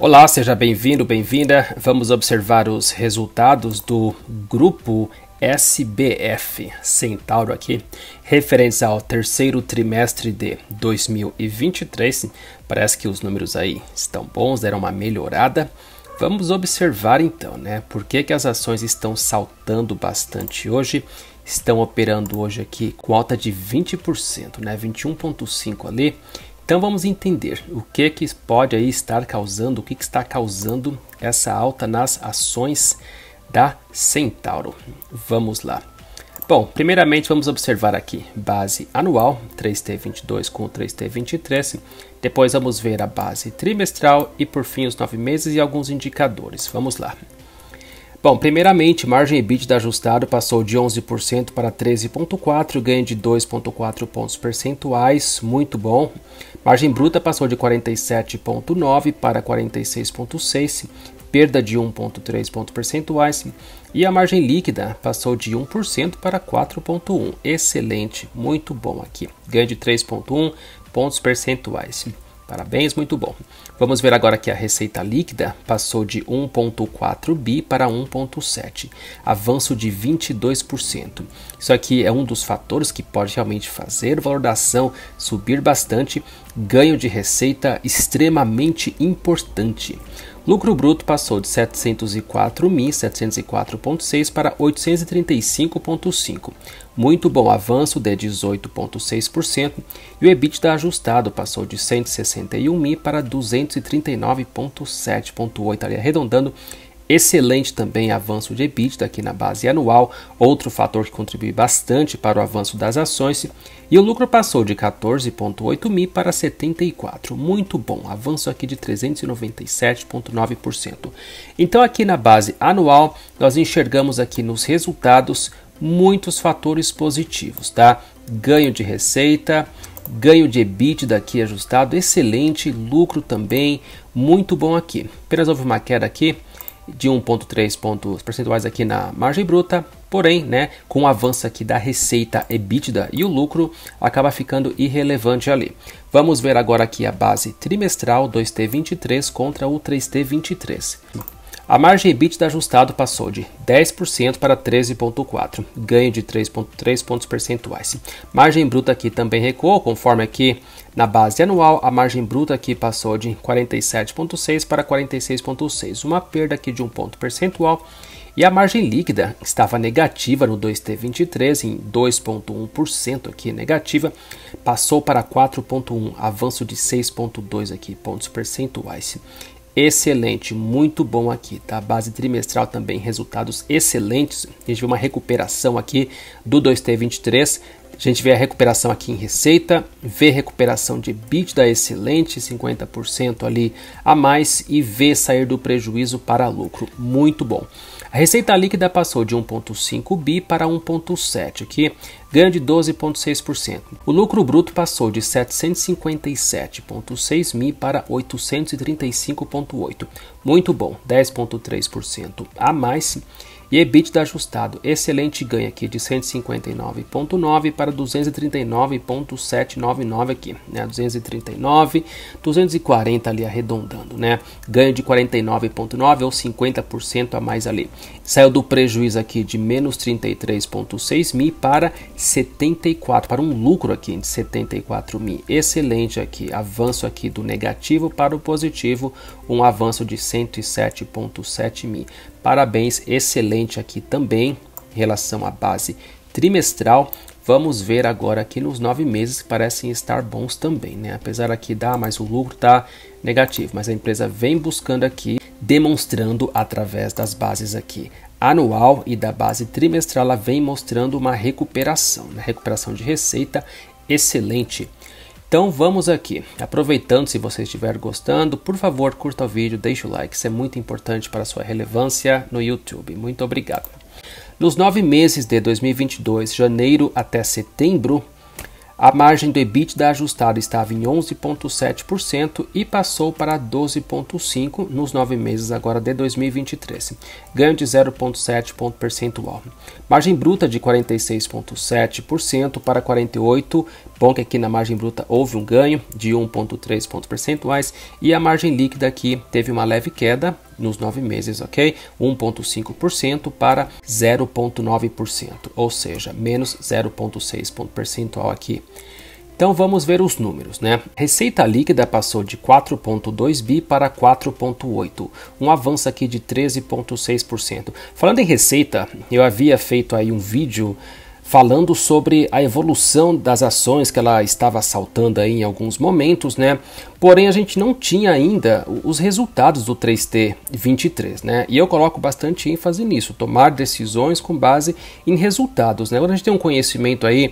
Olá, seja bem-vindo, bem-vinda. Vamos observar os resultados do grupo SBF Centauro aqui, referentes ao terceiro trimestre de 2023. Parece que os números aí estão bons, deram uma melhorada. Vamos observar então, né? Por que, que as ações estão saltando bastante hoje? Estão operando hoje aqui com alta de 20%, né? 21,5% ali então vamos entender o que que pode aí estar causando, o que, que está causando essa alta nas ações da Centauro. Vamos lá. Bom, primeiramente vamos observar aqui base anual 3T22 com 3T23, depois vamos ver a base trimestral e por fim os nove meses e alguns indicadores. Vamos lá. Bom, primeiramente, margem EBITDA ajustado passou de 11% para 13,4%, ganho de 2,4 pontos percentuais, muito bom. Margem bruta passou de 47,9% para 46,6%, perda de 1,3 pontos percentuais. E a margem líquida passou de 1% para 4,1%, excelente, muito bom aqui, ganho de 3,1 pontos percentuais. Parabéns, muito bom. Vamos ver agora que a receita líquida passou de 1,4 bi para 1,7, avanço de 22%. Isso aqui é um dos fatores que pode realmente fazer o valor da ação subir bastante, ganho de receita extremamente importante. Lucro bruto passou de 704.704,6 para 835,5. Muito bom avanço de 18,6% e o EBITDA ajustado passou de 161 mil para 239,7,8, arredondando Excelente também avanço de EBITDA aqui na base anual, outro fator que contribui bastante para o avanço das ações, e o lucro passou de 14,8 mil para 74. Muito bom, avanço aqui de 397,9%. Então aqui na base anual, nós enxergamos aqui nos resultados muitos fatores positivos, tá? Ganho de receita, ganho de EBITDA aqui ajustado, excelente, lucro também, muito bom aqui. Apenas houve uma queda aqui de 1,3 pontos percentuais aqui na margem bruta, porém, né, com o avanço aqui da receita EBITDA e o lucro, acaba ficando irrelevante ali. Vamos ver agora aqui a base trimestral 2T23 contra o 3T23. A margem EBITDA ajustado passou de 10% para 13,4%, ganho de 3,3 pontos percentuais. Margem bruta aqui também recuou, conforme aqui na base anual, a margem bruta aqui passou de 47,6 para 46,6, uma perda aqui de um ponto percentual. E a margem líquida estava negativa no 2T23 em 2,1% aqui negativa, passou para 4,1, avanço de 6,2 aqui pontos percentuais. Excelente, muito bom aqui, tá? Base trimestral também, resultados excelentes. A gente viu uma recuperação aqui do 2T23 a gente vê a recuperação aqui em receita, vê recuperação de EBITDA excelente, 50% ali a mais e vê sair do prejuízo para lucro. Muito bom. A receita líquida passou de 1,5 bi para 1,7, que ganha de 12,6%. O lucro bruto passou de 757,6 mil para 835,8. Muito bom, 10,3% a mais e EBITDA ajustado, excelente ganho aqui de 159,9 para 239,799 aqui, né? 239, 240 ali arredondando, né? Ganho de 49,9 ou 50% a mais ali. Saiu do prejuízo aqui de menos 33,6 mil para 74, para um lucro aqui de 74 mil. Excelente aqui, avanço aqui do negativo para o positivo, um avanço de 107,7 mil. Parabéns, excelente aqui também em relação à base trimestral. Vamos ver agora aqui nos nove meses que parecem estar bons também, né? Apesar aqui da, mas o lucro está negativo, mas a empresa vem buscando aqui, demonstrando através das bases aqui anual e da base trimestral, ela vem mostrando uma recuperação, né? recuperação de receita excelente. Então vamos aqui. Aproveitando, se você estiver gostando, por favor, curta o vídeo, deixe o like, isso é muito importante para a sua relevância no YouTube. Muito obrigado. Nos nove meses de 2022, janeiro até setembro, a margem do EBITDA ajustada estava em 11,7% e passou para 12,5% nos nove meses agora de 2023, ganho de 0,7 ponto percentual. Margem bruta de 46,7% para 48%, bom que aqui na margem bruta houve um ganho de 1,3 pontos percentuais e a margem líquida aqui teve uma leve queda, nos nove meses, ok? 1,5% para 0,9%, ou seja, menos 0,6 ponto percentual aqui. Então vamos ver os números, né? Receita líquida passou de 4.2 bi para 4.8, um avanço aqui de 13.6%. Falando em receita, eu havia feito aí um vídeo falando sobre a evolução das ações que ela estava saltando aí em alguns momentos, né? Porém, a gente não tinha ainda os resultados do 3T23, né? E eu coloco bastante ênfase nisso, tomar decisões com base em resultados, né? Quando a gente tem um conhecimento aí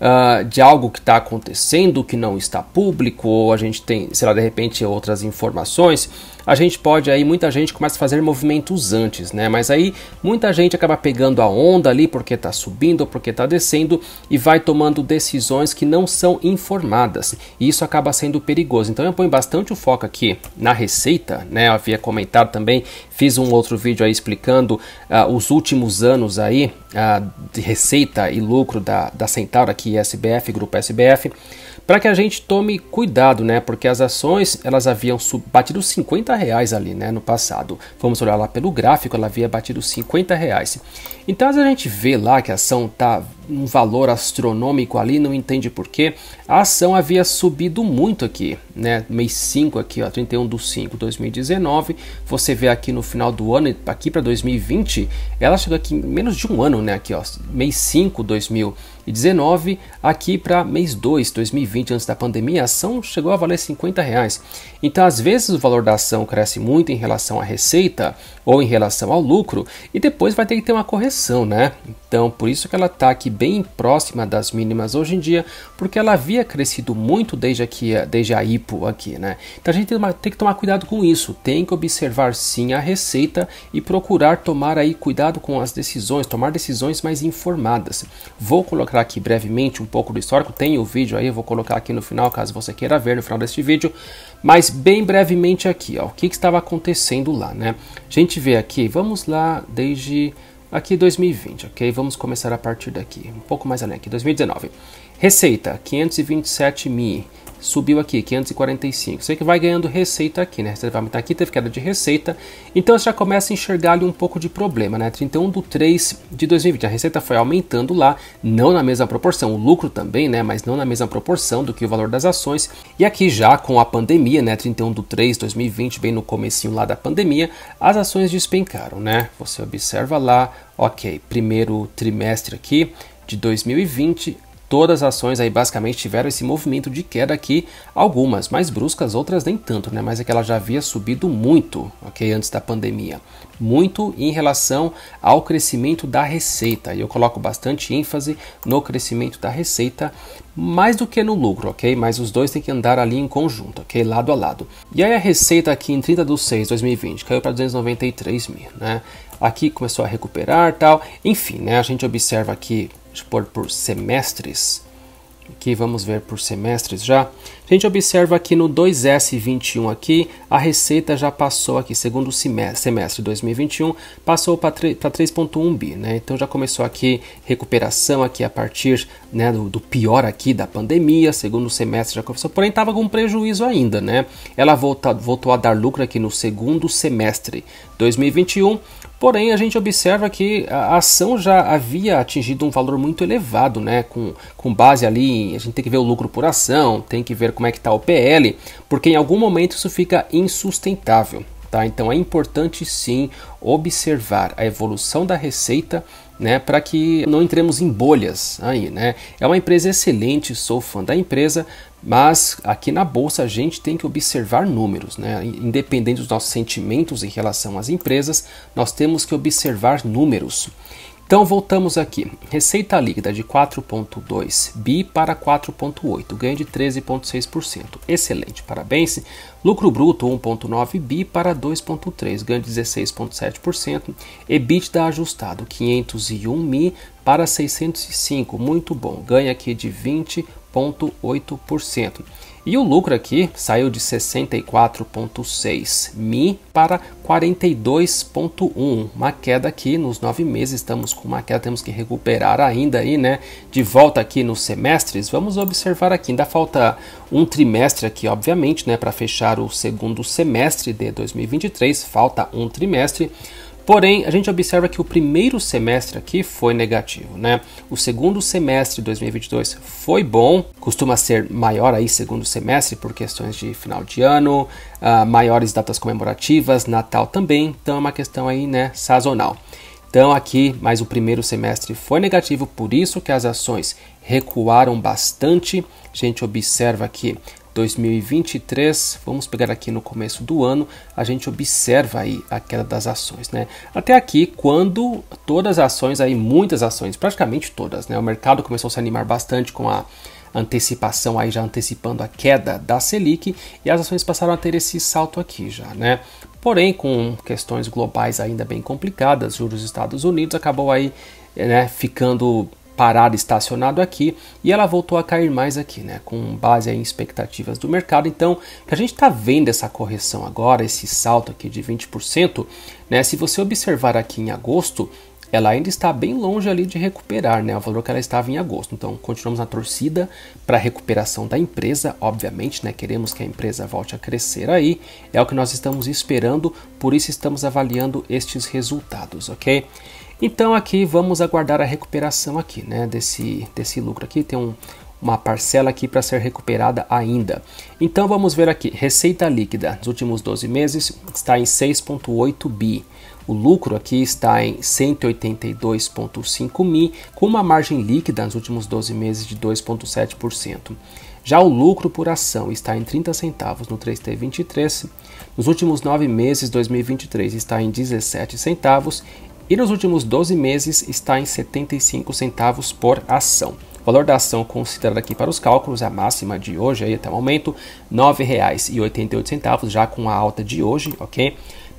Uh, de algo que está acontecendo, que não está público, ou a gente tem, sei lá, de repente outras informações, a gente pode aí, muita gente começa a fazer movimentos antes, né? Mas aí muita gente acaba pegando a onda ali porque está subindo ou porque está descendo e vai tomando decisões que não são informadas. E isso acaba sendo perigoso. Então eu ponho bastante o foco aqui na receita, né? Eu havia comentado também, fiz um outro vídeo aí explicando uh, os últimos anos aí uh, de receita e lucro da, da Centauro aqui, SBF, Grupo SBF para que a gente tome cuidado, né? Porque as ações elas haviam batido 50 reais ali, né? No passado, vamos olhar lá pelo gráfico, ela havia batido 50 reais. Então, a gente vê lá que a ação tá um valor astronômico ali, não entende porquê. A ação havia subido muito aqui, né? Mês 5 aqui, ó, 31 do 5 2019. Você vê aqui no final do ano, aqui para 2020, ela chegou aqui em menos de um ano, né? Aqui, ó, mês 5 2019, aqui para mês 2 2020, antes da pandemia, a ação chegou a valer 50 reais. Então, às vezes, o valor da ação cresce muito em relação à receita ou em relação ao lucro, e depois vai ter que ter uma correção, né? Então, por isso que ela tá aqui bem próxima das mínimas hoje em dia, porque ela havia crescido muito desde, aqui, desde a IPO aqui, né? Então a gente tem, que tomar cuidado com isso, tem que observar sim a receita e procurar tomar aí cuidado com as decisões, tomar decisões mais informadas. Vou colocar aqui brevemente um pouco do histórico, tem o vídeo aí, eu vou colocar aqui no final caso você queira ver no final deste vídeo, mas bem brevemente aqui, ó, o que, que estava acontecendo lá, né? A gente vê aqui, vamos lá desde Aqui 2020, ok? Vamos começar a partir daqui, um pouco mais além aqui, 2019. Receita, 527 mil subiu aqui, 545. Você que vai ganhando receita aqui, né? Você vai aumentar aqui, teve queda de receita. Então você já começa a enxergar ali um pouco de problema, né? 31 do 3 de 2020. A receita foi aumentando lá, não na mesma proporção. O lucro também, né? Mas não na mesma proporção do que o valor das ações. E aqui já com a pandemia, né? 31 do 3 de 2020, bem no comecinho lá da pandemia, as ações despencaram, né? Você observa lá, ok, primeiro trimestre aqui, de 2020, Todas as ações aí basicamente tiveram esse movimento de queda aqui, algumas mais bruscas, outras nem tanto, né? Mas é que ela já havia subido muito, ok? Antes da pandemia. Muito em relação ao crescimento da receita. E eu coloco bastante ênfase no crescimento da receita, mais do que no lucro, ok? Mas os dois têm que andar ali em conjunto, ok? Lado a lado. E aí a receita aqui em 30 de 6 de 2020 caiu para 293 mil, né? Aqui começou a recuperar tal. Enfim, né? A gente observa aqui expor por semestres, que vamos ver por semestres já. A gente observa aqui no 2S21 aqui, a receita já passou aqui, segundo semestre 2021, passou para 3.1 bi, né? Então já começou aqui recuperação aqui a partir né, do, do, pior aqui da pandemia, segundo semestre já começou, porém estava com prejuízo ainda, né? Ela volta, voltou a dar lucro aqui no segundo semestre 2021, Porém, a gente observa que a ação já havia atingido um valor muito elevado, né? Com, com base ali, a gente tem que ver o lucro por ação, tem que ver como é que está o PL, porque em algum momento isso fica insustentável. Tá? Então é importante sim observar a evolução da receita né, para que não entremos em bolhas aí, né? É uma empresa excelente, sou fã da empresa, mas aqui na bolsa a gente tem que observar números, né? Independente dos nossos sentimentos em relação às empresas, nós temos que observar números. Então voltamos aqui. Receita líquida de 4,2 bi para 4,8, ganho de 13,6%. Excelente, parabéns. Lucro bruto 1,9 bi para 2,3, ganho de 16,7%. EBITDA ajustado 501 mi para 605, muito bom, ganho aqui de 20% cento E o lucro aqui saiu de 64,6 mi para 42,1, uma queda aqui nos nove meses, estamos com uma queda, temos que recuperar ainda aí, né? De volta aqui nos semestres, vamos observar aqui, ainda falta um trimestre aqui, obviamente, né? Para fechar o segundo semestre de 2023, falta um trimestre. Porém, a gente observa que o primeiro semestre aqui foi negativo, né? O segundo semestre de 2022 foi bom, costuma ser maior aí segundo semestre por questões de final de ano, uh, maiores datas comemorativas, Natal também, então é uma questão aí, né, sazonal. Então aqui, mas o primeiro semestre foi negativo, por isso que as ações recuaram bastante. A gente observa que 2023, vamos pegar aqui no começo do ano, a gente observa aí a queda das ações, né? Até aqui, quando todas as ações aí, muitas ações, praticamente todas, né? O mercado começou a se animar bastante com a antecipação aí já antecipando a queda da Selic e as ações passaram a ter esse salto aqui já, né? Porém, com questões globais ainda bem complicadas, juros dos Estados Unidos acabou aí, né, ficando parado, estacionado aqui, e ela voltou a cair mais aqui, né? Com base em expectativas do mercado. Então, que a gente está vendo essa correção agora, esse salto aqui de 20%, né? Se você observar aqui em agosto, ela ainda está bem longe ali de recuperar, né? O valor que ela estava em agosto. Então, continuamos na torcida para a recuperação da empresa, obviamente, né? Queremos que a empresa volte a crescer aí. É o que nós estamos esperando, por isso estamos avaliando estes resultados, ok? Então aqui vamos aguardar a recuperação aqui, né, desse, desse lucro aqui, tem um, uma parcela aqui para ser recuperada ainda. Então vamos ver aqui, receita líquida nos últimos 12 meses está em 6.8 bi. O lucro aqui está em 182,5 mil, com uma margem líquida nos últimos 12 meses de 2,7%. Já o lucro por ação está em 30 centavos no 3T23, nos últimos 9 meses 2023 está em 17 centavos e nos últimos 12 meses está em 75 centavos por ação. O valor da ação considerado aqui para os cálculos, a máxima de hoje aí até o momento, R$ 9,88, já com a alta de hoje, ok?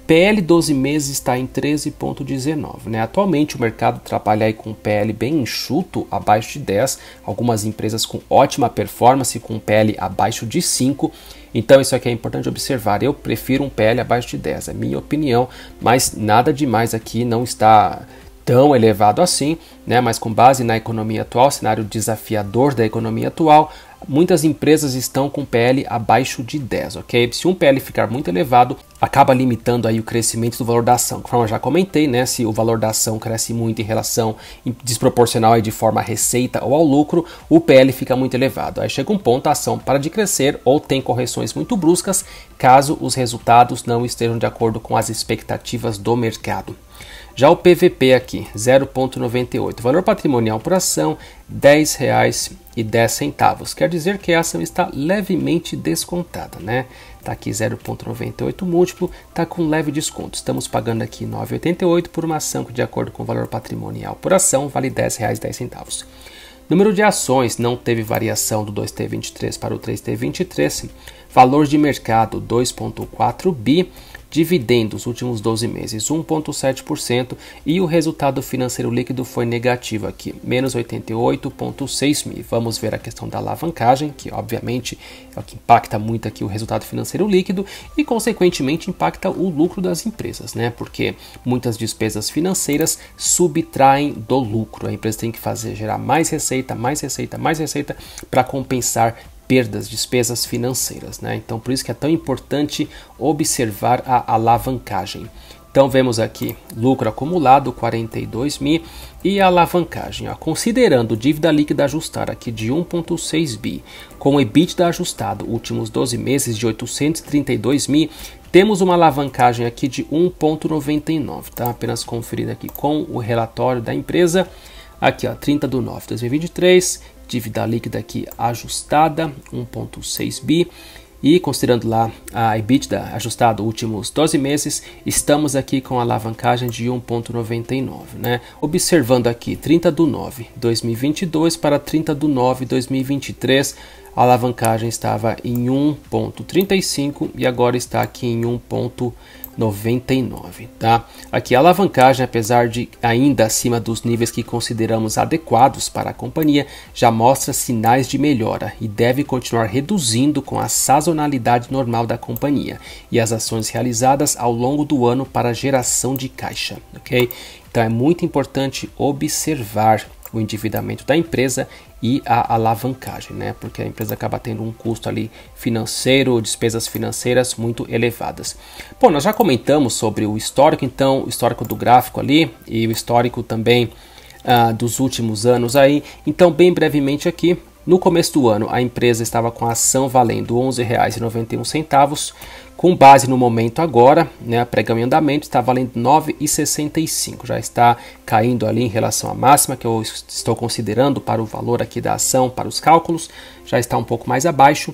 PL 12 meses está em 13,19. Né? Atualmente o mercado trabalha aí com PL bem enxuto, abaixo de 10, algumas empresas com ótima performance com PL abaixo de 5. Então isso aqui é importante observar. Eu prefiro um PL abaixo de 10, é minha opinião, mas nada demais aqui, não está tão elevado assim, né? mas com base na economia atual, cenário desafiador da economia atual, muitas empresas estão com PL abaixo de 10, ok? Se um PL ficar muito elevado, acaba limitando aí o crescimento do valor da ação. Como eu já comentei, né, se o valor da ação cresce muito em relação desproporcional aí de forma à receita ou ao lucro, o PL fica muito elevado. Aí chega um ponto a ação para de crescer ou tem correções muito bruscas, caso os resultados não estejam de acordo com as expectativas do mercado. Já o PVP aqui, 0,98. Valor patrimonial por ação, R$ 10,10. Quer dizer que a ação está levemente descontada, né? Está aqui 0,98 múltiplo, está com leve desconto. Estamos pagando aqui 9,88 por uma ação que, de acordo com o valor patrimonial por ação, vale R$ 10,10. Número de ações não teve variação do 2T23 para o 3T23. Valor de mercado 2,4 bi. Dividendos, últimos 12 meses, 1,7%. E o resultado financeiro líquido foi negativo aqui, menos 88,6 mil. Vamos ver a questão da alavancagem, que obviamente é o que impacta muito aqui o resultado financeiro líquido e, consequentemente, impacta o lucro das empresas, né? Porque muitas despesas financeiras subtraem do lucro. A empresa tem que fazer gerar mais receita, mais receita, mais receita para compensar perdas, despesas financeiras. Né? Então, por isso que é tão importante observar a alavancagem. Então, vemos aqui lucro acumulado 42 mil e a alavancagem. Ó, considerando dívida líquida ajustada aqui de 1,6 bi, com EBITDA ajustado últimos 12 meses de 832 mil, temos uma alavancagem aqui de 1,99, tá? Apenas conferindo aqui com o relatório da empresa aqui ó, 30 do 9 de 2023, dívida líquida aqui ajustada, 1,6 bi. E considerando lá a EBITDA ajustada últimos 12 meses, estamos aqui com a alavancagem de 1,99, né? Observando aqui 30 do 9 2022 para 30 do 9 2023, a alavancagem estava em 1,35 e agora está aqui em 1,99. 99, tá? Aqui a alavancagem, apesar de ainda acima dos níveis que consideramos adequados para a companhia, já mostra sinais de melhora e deve continuar reduzindo com a sazonalidade normal da companhia e as ações realizadas ao longo do ano para geração de caixa, ok? Então é muito importante observar o endividamento da empresa e a alavancagem, né? Porque a empresa acaba tendo um custo ali financeiro, despesas financeiras muito elevadas. Bom, nós já comentamos sobre o histórico, então, o histórico do gráfico ali e o histórico também ah, dos últimos anos aí. Então, bem brevemente aqui, no começo do ano, a empresa estava com a ação valendo R$ 11,91. Com base no momento agora, né, a pregão em andamento está valendo 9,65, já está caindo ali em relação à máxima que eu estou considerando para o valor aqui da ação, para os cálculos, já está um pouco mais abaixo.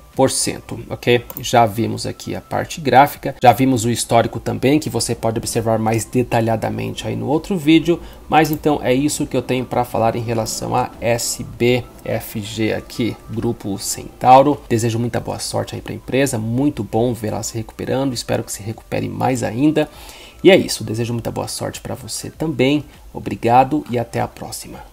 ok? Já vimos aqui a parte gráfica, já vimos o histórico também, que você pode observar mais detalhadamente aí no outro vídeo, mas então é isso que eu tenho para falar em relação a SBFG aqui, Grupo Centauro. Desejo muita boa sorte aí para a empresa, muito bom ver ela se recuperando, espero que se recupere mais ainda. E é isso, desejo muita boa sorte para você também, obrigado e até a próxima.